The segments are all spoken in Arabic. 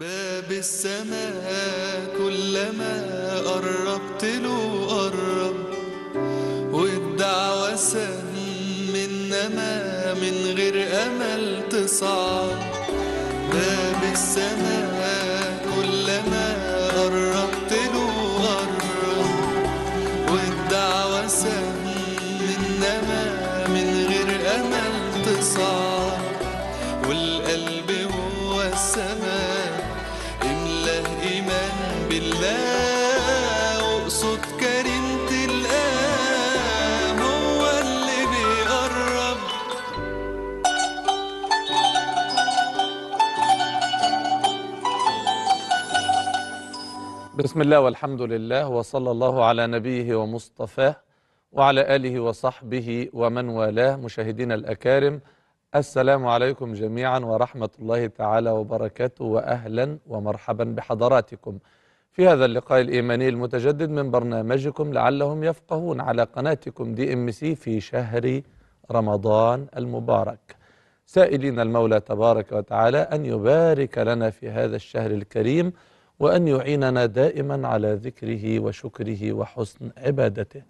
باب السماء كلما قربت له قرب والدعوة سهم إنما من غير أمل تصعد باب السماء بسم الله والحمد لله وصلى الله على نبيه ومصطفاه وعلى آله وصحبه ومن والاه مشاهدينا الأكارم السلام عليكم جميعا ورحمة الله تعالى وبركاته وأهلا ومرحبا بحضراتكم في هذا اللقاء الإيماني المتجدد من برنامجكم لعلهم يفقهون على قناتكم دي ام سي في شهر رمضان المبارك سائلين المولى تبارك وتعالى أن يبارك لنا في هذا الشهر الكريم وأن يعيننا دائما على ذكره وشكره وحسن عبادته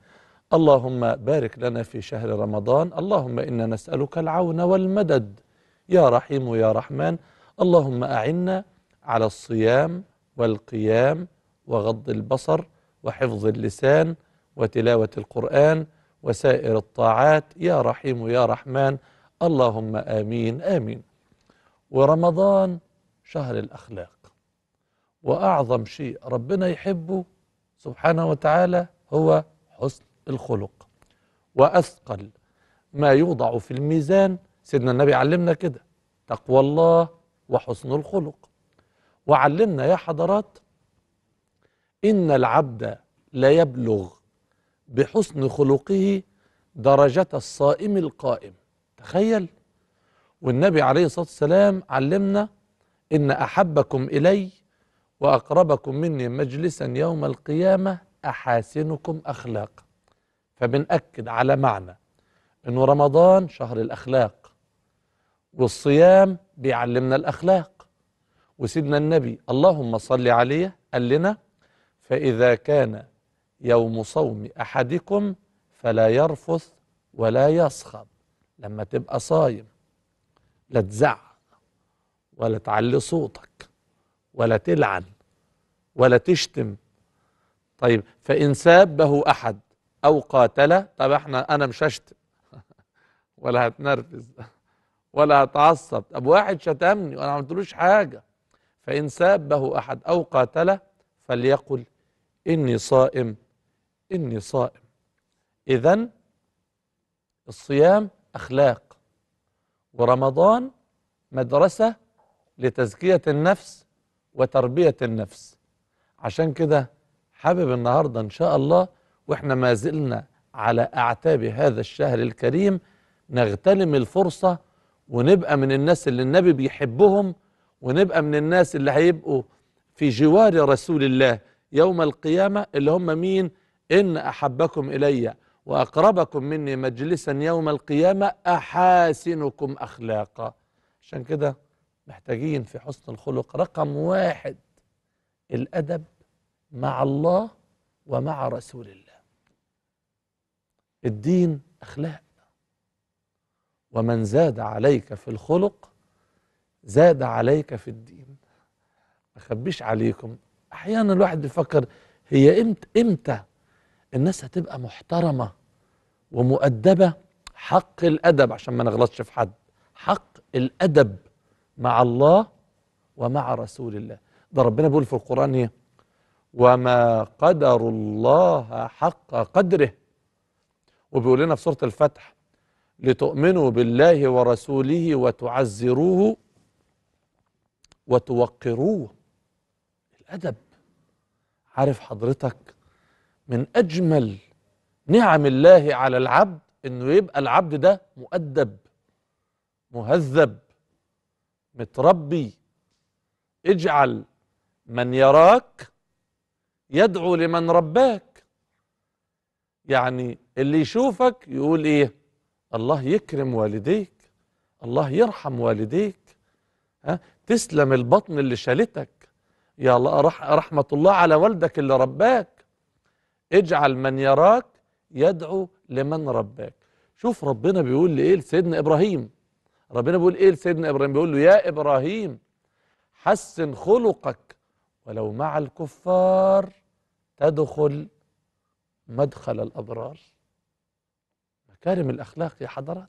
اللهم بارك لنا في شهر رمضان اللهم إنا نسألك العون والمدد يا رحيم يا رحمن اللهم أعنا على الصيام والقيام وغض البصر وحفظ اللسان وتلاوة القرآن وسائر الطاعات يا رحيم يا رحمن اللهم آمين آمين ورمضان شهر الأخلاق وأعظم شيء ربنا يحبه سبحانه وتعالى هو حسن الخلق وأثقل ما يوضع في الميزان سيدنا النبي علمنا كده تقوى الله وحسن الخلق وعلمنا يا حضرات إن العبد لا يبلغ بحسن خلقه درجة الصائم القائم تخيل والنبي عليه الصلاة والسلام علمنا إن أحبكم إلي وأقربكم مني مجلسا يوم القيامة أحاسنكم أخلاقا فبنأكد على معنى أنه رمضان شهر الأخلاق والصيام بيعلمنا الأخلاق وسيدنا النبي اللهم صل عليه قال لنا فإذا كان يوم صوم أحدكم فلا يرفث ولا يصخب لما تبقى صايم لا تزعق ولا تعلي صوتك ولا تلعن ولا تشتم طيب فإن سابه أحد أو قاتله طب احنا أنا مش هشتم ولا هتنرفز ولا هتعصب طب واحد شتمني وأنا ما عملتلوش حاجة فإن سابه أحد أو قاتله فليقل إني صائم إني صائم إذا الصيام أخلاق ورمضان مدرسة لتزكية النفس وتربية النفس عشان كده حابب النهاردة إن شاء الله وإحنا ما زلنا على أعتاب هذا الشهر الكريم نغتنم الفرصة ونبقى من الناس اللي النبي بيحبهم ونبقى من الناس اللي هيبقوا في جوار رسول الله يوم القيامة اللي هم مين إن أحبكم إلي وأقربكم مني مجلسا يوم القيامة أحاسنكم أخلاقا عشان كده محتاجين في حسن الخلق رقم واحد الأدب مع الله ومع رسول الله الدين أخلاق ومن زاد عليك في الخلق زاد عليك في الدين ما أخبيش عليكم أحيانا الواحد بيفكر هي إمت إمتى الناس هتبقى محترمة ومؤدبة حق الأدب عشان ما نغلطش في حد حق الأدب مع الله ومع رسول الله ده ربنا بيقول في القرآن ايه وما قدر الله حق قدره وبيقول لنا في سورة الفتح لتؤمنوا بالله ورسوله وتعزروه وتوقروه الأدب عارف حضرتك من أجمل نعم الله على العبد انه يبقى العبد ده مؤدب مهذب متربي اجعل من يراك يدعو لمن رباك يعني اللي يشوفك يقول ايه الله يكرم والديك الله يرحم والديك ها تسلم البطن اللي شالتك يا الله رحمة الله على والدك اللي رباك اجعل من يراك يدعو لمن رباك شوف ربنا بيقول لإيه لسيدنا إبراهيم ربنا بيقول ايه لسيدنا ابراهيم بيقول له يا ابراهيم حسن خلقك ولو مع الكفار تدخل مدخل الابرار مكارم الاخلاق يا حضرات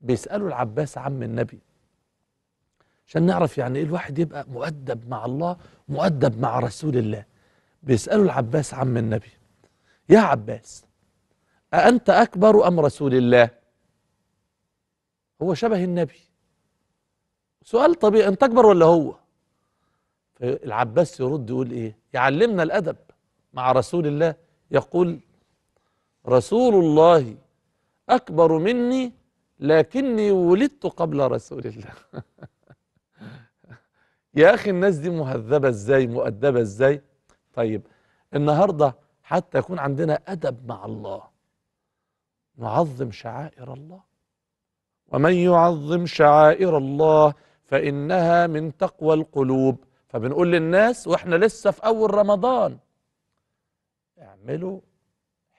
بيسالوا العباس عم النبي عشان نعرف يعني ايه الواحد يبقى مؤدب مع الله مؤدب مع رسول الله بيسالوا العباس عم النبي يا عباس أأنت أكبر أم رسول الله هو شبه النبي سؤال طبيعي انت اكبر ولا هو العباس يرد يقول ايه يعلمنا الادب مع رسول الله يقول رسول الله اكبر مني لكني ولدت قبل رسول الله يا اخي الناس دي مهذبه ازاي مؤدبه ازاي طيب النهارده حتى يكون عندنا ادب مع الله نعظم شعائر الله ومن يعظم شعائر الله فإنها من تقوى القلوب فبنقول للناس وإحنا لسه في أول رمضان اعملوا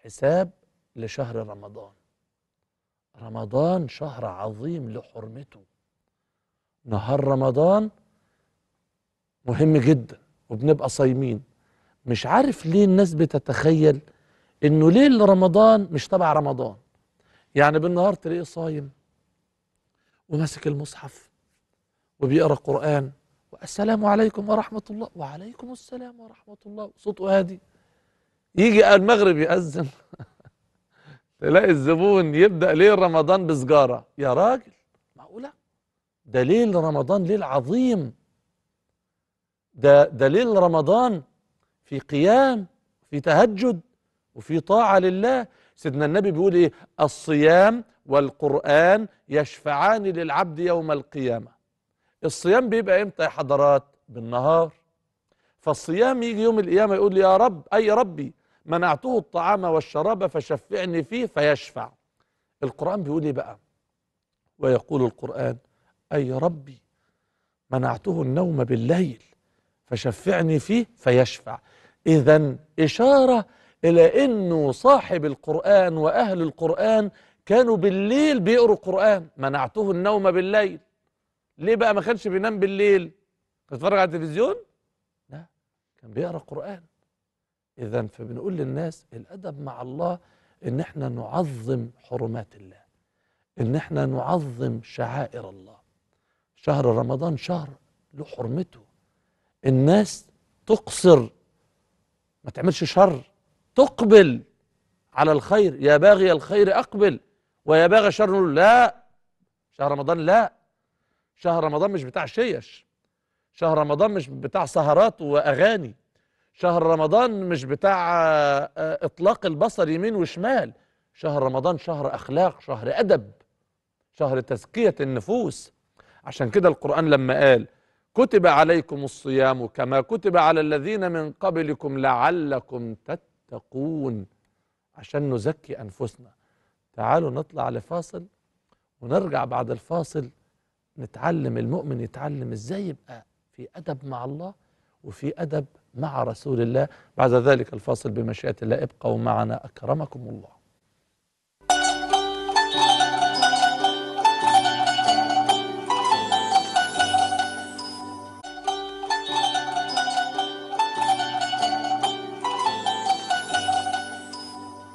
حساب لشهر رمضان رمضان شهر عظيم لحرمته نهار رمضان مهم جدا وبنبقى صايمين مش عارف ليه الناس بتتخيل انه ليل رمضان مش تبع رمضان يعني بالنهار تلاقيه صايم وماسك المصحف وبيقرا قران والسلام عليكم ورحمه الله وعليكم السلام ورحمه الله صوته هادي يجي المغرب يأذن تلاقي الزبون يبدأ ليل رمضان بسجارة يا راجل معقولة ده ليل رمضان ليل عظيم ده ده ليل رمضان في قيام في تهجد وفي طاعة لله سيدنا النبي بيقول ايه الصيام والقرآن يشفعان للعبد يوم القيامة الصيام بيبقى امتى يا حضرات بالنهار فالصيام يجي يوم القيامة يقول يا رب أي ربي منعته الطعام والشراب فشفعني فيه فيشفع القرآن بيقول ايه بقى ويقول القرآن أي ربي منعته النوم بالليل فشفعني فيه فيشفع إذا إشارة إلى أنه صاحب القرآن وأهل القرآن كانوا بالليل بيقروا قرآن منعته النوم بالليل ليه بقى ما كانش بينام بالليل بيتفرج على التلفزيون لا كان بيقرا قرآن إذا فبنقول للناس الأدب مع الله إن إحنا نعظم حرمات الله إن إحنا نعظم شعائر الله شهر رمضان شهر له حرمته الناس تقصر ما تعملش شر تقبل على الخير يا باغي الخير أقبل ويباغى شهر نقول لا شهر رمضان لا شهر رمضان مش بتاع شيش شهر رمضان مش بتاع سهرات واغاني شهر رمضان مش بتاع آه، آه، اطلاق البصر يمين وشمال شهر رمضان شهر اخلاق شهر ادب شهر تزكيه النفوس عشان كده القران لما قال كتب عليكم الصيام كما كتب على الذين من قبلكم لعلكم تتقون عشان نزكي انفسنا تعالوا نطلع لفاصل ونرجع بعد الفاصل نتعلم المؤمن يتعلم ازاي يبقى في أدب مع الله وفي أدب مع رسول الله بعد ذلك الفاصل بمشيئة الله ابقوا معنا أكرمكم الله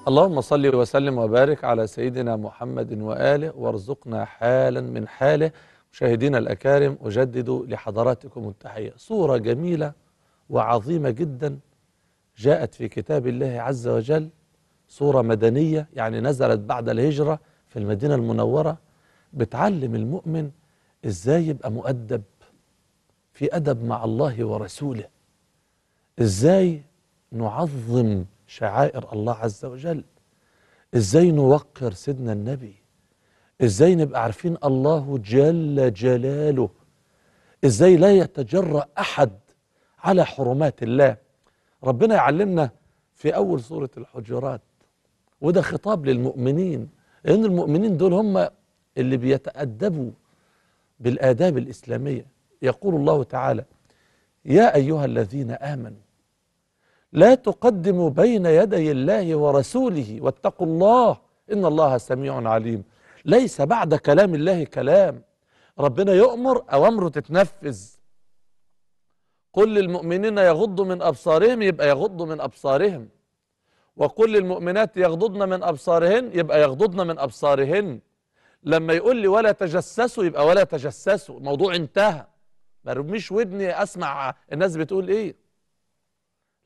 اللهم صل وسلم وبارك على سيدنا محمد وآله وارزقنا حالا من حاله مشاهدينا الأكارم أجدد لحضراتكم التحية صورة جميلة وعظيمة جدا جاءت في كتاب الله عز وجل صورة مدنية يعني نزلت بعد الهجرة في المدينة المنورة بتعلم المؤمن إزاي يبقى مؤدب في أدب مع الله ورسوله إزاي نعظم شعائر الله عز وجل ازاي نوقر سيدنا النبي ازاي نبقى عارفين الله جل جلاله ازاي لا يتجرأ احد على حرمات الله ربنا يعلمنا في اول سوره الحجرات وده خطاب للمؤمنين لان المؤمنين دول هم اللي بيتادبوا بالاداب الاسلاميه يقول الله تعالى يا ايها الذين امنوا لا تقدموا بين يدي الله ورسوله واتقوا الله إن الله سميع عليم ليس بعد كلام الله كلام ربنا يؤمر أوامره تتنفذ قل للمؤمنين يغضوا من أبصارهم يبقى يغضوا من أبصارهم وقل للمؤمنات يغضضن من أبصارهن يبقى يغضضن من أبصارهن لما يقول لي ولا تجسسوا يبقى ولا تجسسوا الموضوع انتهى ما رميش ودني أسمع الناس بتقول إيه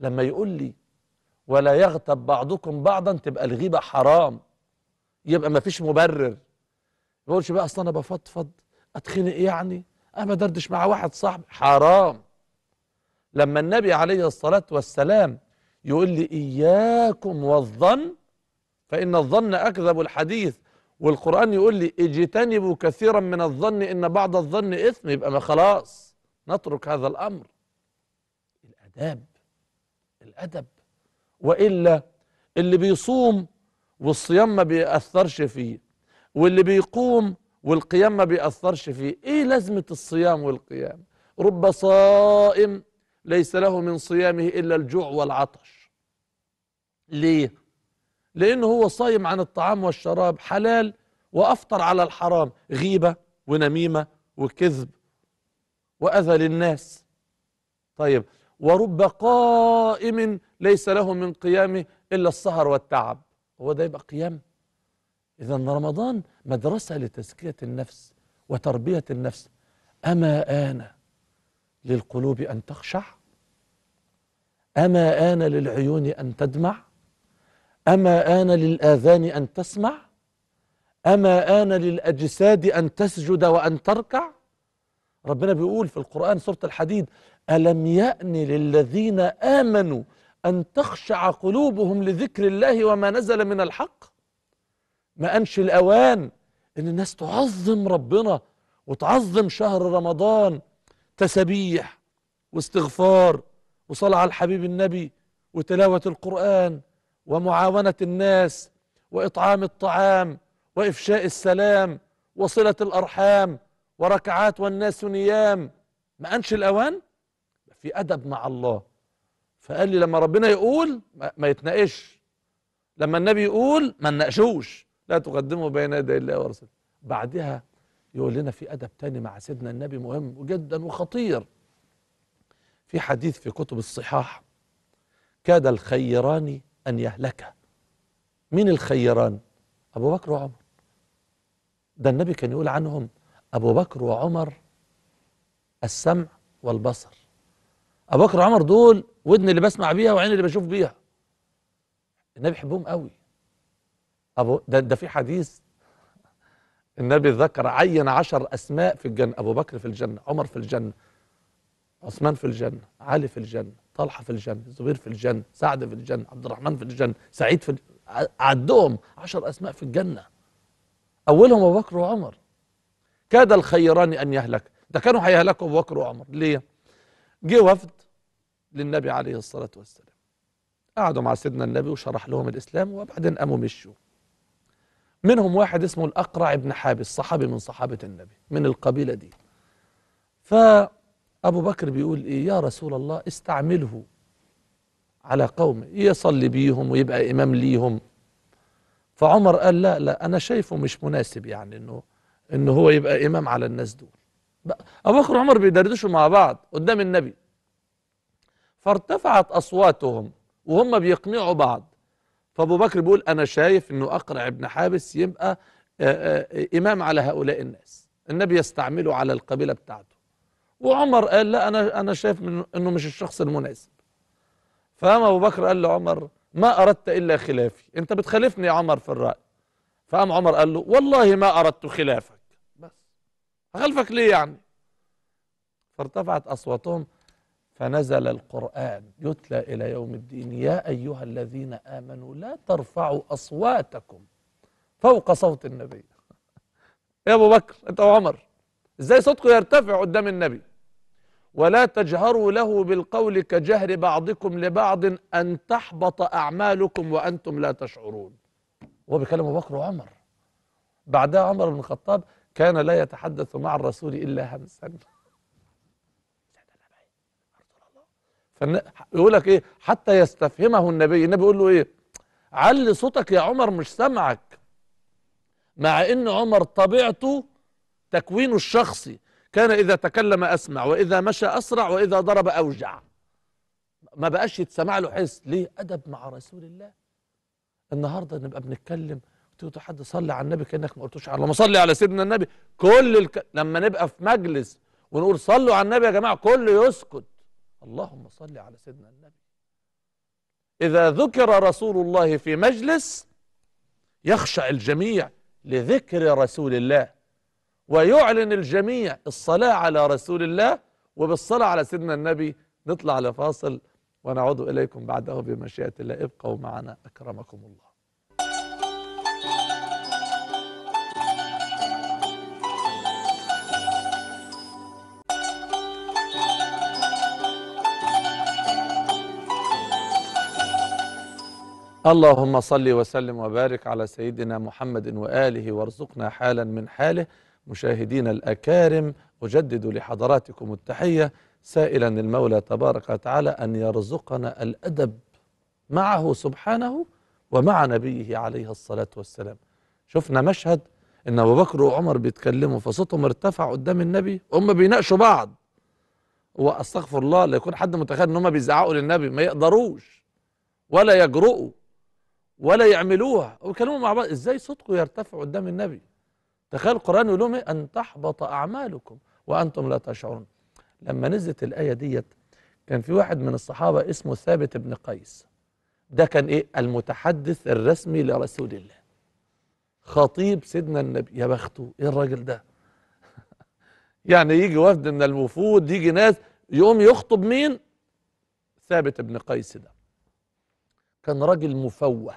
لما يقول لي ولا يغتب بعضكم بعضا تبقى الغيبة حرام يبقى ما فيش مبرر ما يقولش بقى اصل انا بفضفض اتخنق يعني انا بدردش دردش مع واحد صاحبي حرام لما النبي عليه الصلاة والسلام يقول لي إياكم والظن فإن الظن أكذب الحديث والقرآن يقول لي اجتنبوا كثيرا من الظن إن بعض الظن إثم يبقى ما خلاص نترك هذا الأمر الأداب الأدب وإلا اللي بيصوم والصيام ما بيأثرش فيه واللي بيقوم والقيام ما بيأثرش فيه إيه لازمة الصيام والقيام رب صائم ليس له من صيامه إلا الجوع والعطش ليه لأنه هو صايم عن الطعام والشراب حلال وأفطر على الحرام غيبة ونميمة وكذب وأذى للناس طيب ورب قائم ليس له من قيامه إلا السهر والتعب هو ده يبقى قيام إذا رمضان مدرسة لتزكية النفس وتربية النفس أما آن للقلوب أن تخشع أما آن للعيون أن تدمع أما آن للآذان أن تسمع أما آن للأجساد أن تسجد وأن تركع ربنا بيقول في القرآن سورة الحديد ألم يأن للذين آمنوا أن تخشع قلوبهم لذكر الله وما نزل من الحق ما أنش الأوان إن الناس تعظم ربنا وتعظم شهر رمضان تسبيح واستغفار وصلاة على الحبيب النبي وتلاوة القرآن ومعاونة الناس وإطعام الطعام وإفشاء السلام وصلة الأرحام وركعات والناس نيام ما أنش الأوان؟ في أدب مع الله فقال لي لما ربنا يقول ما يتناقش لما النبي يقول ما نناقشوش لا تقدموا بين يدي الله ورسوله بعدها يقول لنا في أدب تاني مع سيدنا النبي مهم جدا وخطير في حديث في كتب الصحاح كاد الخيران أن يهلكا مين الخيران أبو بكر وعمر ده النبي كان يقول عنهم أبو بكر وعمر السمع والبصر ابو بكر وعمر دول ودن اللي بسمع بيها وعين اللي بشوف بيها النبي بيحبهم قوي ابو ده, ده في حديث النبي ذكر عين عشر اسماء في الجنه ابو بكر في الجنه عمر في الجنه عثمان في الجنه علي في الجنه طلحه في الجنه الزبير في الجنه سعد في الجنه عبد الرحمن في الجنه سعيد في عدهم عشر اسماء في الجنه اولهم ابو بكر وعمر كاد الخيران ان يهلك ده كانوا هيهلكوا ابو بكر وعمر ليه جه وفد للنبي عليه الصلاة والسلام قعدوا مع سيدنا النبي وشرح لهم الإسلام وبعدين قاموا مشوا منهم واحد اسمه الأقرع بن حابس صحابي من صحابة النبي من القبيلة دي فأبو بكر بيقول إيه يا رسول الله استعمله على قومه يصلي بيهم ويبقى إمام ليهم فعمر قال لا لا أنا شايفه مش مناسب يعني إنه إنه هو يبقى إمام على الناس دول أبو بكر وعمر بيدردشوا مع بعض قدام النبي فارتفعت أصواتهم وهم بيقنعوا بعض فأبو بكر بيقول أنا شايف أنه أقرع ابن حابس يبقى آه، آه، إمام على هؤلاء الناس النبي يستعمله على القبيلة بتاعته وعمر قال لا أنا, أنا شايف أنه مش الشخص المناسب فقام أبو بكر قال لعمر ما أردت إلا خلافي أنت بتخالفني يا عمر في الرأي فقام عمر قال له والله ما أردت خلافك بس خلفك ليه يعني فارتفعت أصواتهم فنزل القرآن يتلى إلى يوم الدين يا أيها الذين آمنوا لا ترفعوا أصواتكم فوق صوت النبي يا أبو بكر أنت وعمر إزاي صوتكم يرتفع قدام النبي ولا تجهروا له بالقول كجهر بعضكم لبعض أن تحبط أعمالكم وأنتم لا تشعرون هو بيكلم أبو بكر وعمر بعدها عمر بن الخطاب كان لا يتحدث مع الرسول إلا همسا يقول لك ايه حتى يستفهمه النبي النبي يقول له ايه علي صوتك يا عمر مش سامعك مع ان عمر طبيعته تكوينه الشخصي كان اذا تكلم اسمع واذا مشى اسرع واذا ضرب اوجع ما بقاش يتسمع له حس ليه ادب مع رسول الله النهارده نبقى بنتكلم تقول حد صلي على النبي كانك ما قلتوش على ما صلي على سيدنا النبي كل الك... لما نبقى في مجلس ونقول صلوا على النبي يا جماعه كله يسكت اللهم صل على سيدنا النبي إذا ذكر رسول الله في مجلس يخشع الجميع لذكر رسول الله ويعلن الجميع الصلاة على رسول الله وبالصلاة على سيدنا النبي نطلع لفاصل ونعود إليكم بعده بمشيئة الله ابقوا معنا أكرمكم الله اللهم صل وسلم وبارك على سيدنا محمد وآله وارزقنا حالا من حاله مشاهدين الأكارم أجدد لحضراتكم التحية سائلا المولى تبارك وتعالى أن يرزقنا الأدب معه سبحانه ومع نبيه عليه الصلاة والسلام شفنا مشهد ان ابو بكر وعمر بيتكلموا فصوتهم ارتفع قدام النبي هم بيناقشوا بعض واستغفر الله لا يكون حد متخيل ان هم بيزعقوا للنبي ما يقدروش ولا يجرؤوا ولا يعملوها ويكلموا مع بعض ازاي صدقه يرتفع قدام النبي تخيل القرآن يقول لهم إيه؟ أن تحبط أعمالكم وأنتم لا تشعرون لما نزلت الآية ديت كان في واحد من الصحابة اسمه ثابت بن قيس ده كان إيه المتحدث الرسمي لرسول الله خطيب سيدنا النبي يا بخته إيه الراجل ده يعني يجي وفد من الوفود يجي ناس يقوم يخطب مين ثابت بن قيس ده كان راجل مفوه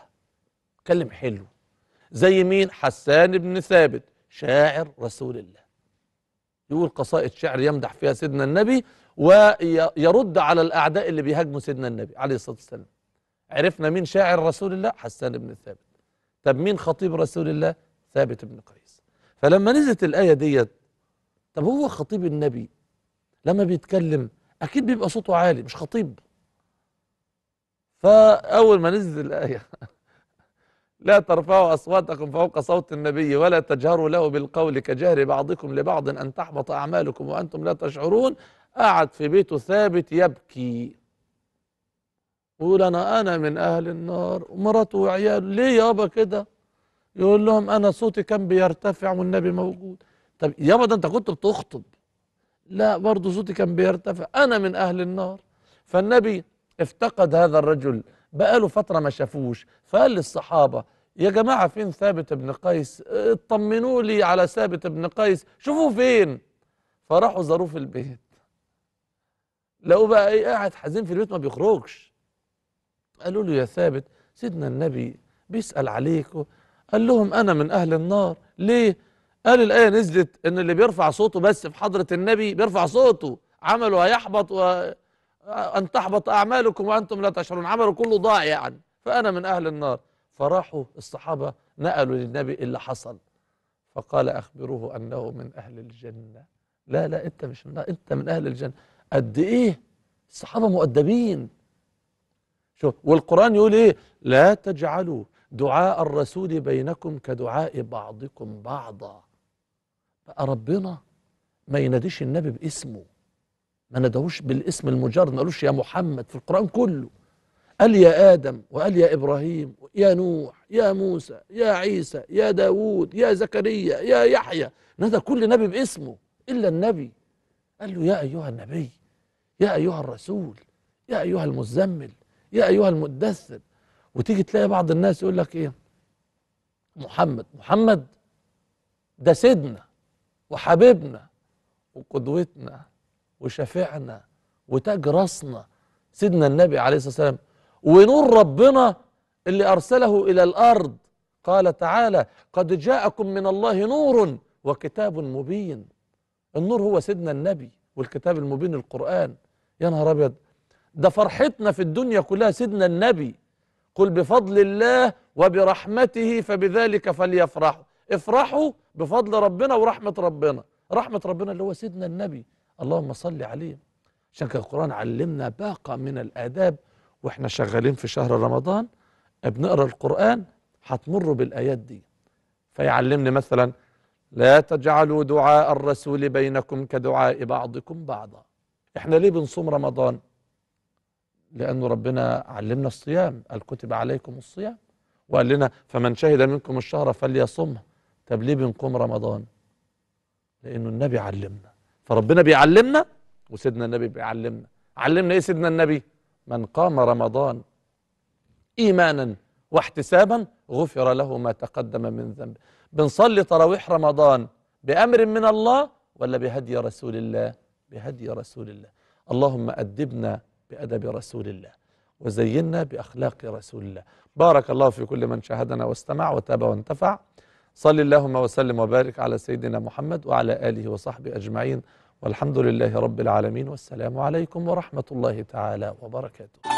كلم حلو زي مين حسان بن ثابت شاعر رسول الله يقول قصائد شعر يمدح فيها سيدنا النبي ويرد على الأعداء اللي بيهاجموا سيدنا النبي عليه الصلاة والسلام عرفنا مين شاعر رسول الله حسان بن ثابت طب مين خطيب رسول الله ثابت بن قيس فلما نزلت الآية ديت طب هو خطيب النبي لما بيتكلم أكيد بيبقى صوته عالي مش خطيب فأول ما نزلت الآية لا ترفعوا أصواتكم فوق صوت النبي ولا تجهروا له بالقول كجهر بعضكم لبعض أن تحبط أعمالكم وأنتم لا تشعرون قعد في بيته ثابت يبكي يقول أنا أنا من أهل النار ومراته وعياله ليه يابا كده يقول لهم أنا صوتي كان بيرتفع والنبي موجود طب يابا ده أنت كنت بتخطب لا برضه صوتي كان بيرتفع أنا من أهل النار فالنبي افتقد هذا الرجل بقاله فترة ما شافوش فقال للصحابة يا جماعة فين ثابت بن قيس اطمنوا لي على ثابت بن قيس شوفوه فين فراحوا زاروه في البيت لقوا بقى ايه قاعد حزين في البيت ما بيخرجش قالوا له يا ثابت سيدنا النبي بيسأل عليك قال لهم أنا من أهل النار ليه؟ قال الآية نزلت إن اللي بيرفع صوته بس في حضرة النبي بيرفع صوته عمله هيحبط و... أن تحبط أعمالكم وأنتم لا تشعرون عمله كله ضاع يعني فأنا من أهل النار فراحوا الصحابة نقلوا للنبي اللي حصل فقال أخبروه أنه من أهل الجنة لا لا أنت مش من أنت من أهل الجنة قد إيه الصحابة مؤدبين شوف والقرآن يقول إيه لا تجعلوا دعاء الرسول بينكم كدعاء بعضكم بعضا بقى ربنا ما يناديش النبي باسمه ما ندهوش بالاسم المجرد ما قالوش يا محمد في القرآن كله قال يا آدم وقال يا إبراهيم يا نوح يا موسى يا عيسى يا داوود يا زكريا يا يحيى ندى كل نبي باسمه إلا النبي قال له يا أيها النبي يا أيها الرسول يا أيها المزمل يا أيها المدثر وتيجي تلاقي بعض الناس يقول لك إيه محمد محمد ده سيدنا وحبيبنا وقدوتنا وشافعنا وتاج راسنا سيدنا النبي عليه الصلاة والسلام ونور ربنا اللي أرسله إلى الأرض قال تعالى قد جاءكم من الله نور وكتاب مبين النور هو سيدنا النبي والكتاب المبين القرآن يا نهار أبيض ده فرحتنا في الدنيا كلها سيدنا النبي قل بفضل الله وبرحمته فبذلك فليفرحوا افرحوا بفضل ربنا ورحمة ربنا رحمة ربنا اللي هو سيدنا النبي اللهم صل عليه عشان كده القرآن علمنا باقة من الآداب وإحنا شغالين في شهر رمضان بنقرا القرآن هتمر بالآيات دي فيعلمني مثلا لا تجعلوا دعاء الرسول بينكم كدعاء بعضكم بعضا احنا ليه بنصوم رمضان لأنه ربنا علمنا الصيام قال كتب عليكم الصيام وقال لنا فمن شهد منكم الشهر فليصمه طب ليه بنقوم رمضان لأنه النبي علمنا فربنا بيعلمنا وسيدنا النبي بيعلمنا علمنا ايه سيدنا النبي من قام رمضان ايمانا واحتسابا غفر له ما تقدم من ذنبه بنصلي تراويح رمضان بامر من الله ولا بهدي رسول الله بهدي رسول الله اللهم ادبنا بادب رسول الله وزينا باخلاق رسول الله بارك الله في كل من شاهدنا واستمع وتاب وانتفع صل اللهم وسلم وبارك على سيدنا محمد وعلى آله وصحبه أجمعين والحمد لله رب العالمين والسلام عليكم ورحمة الله تعالى وبركاته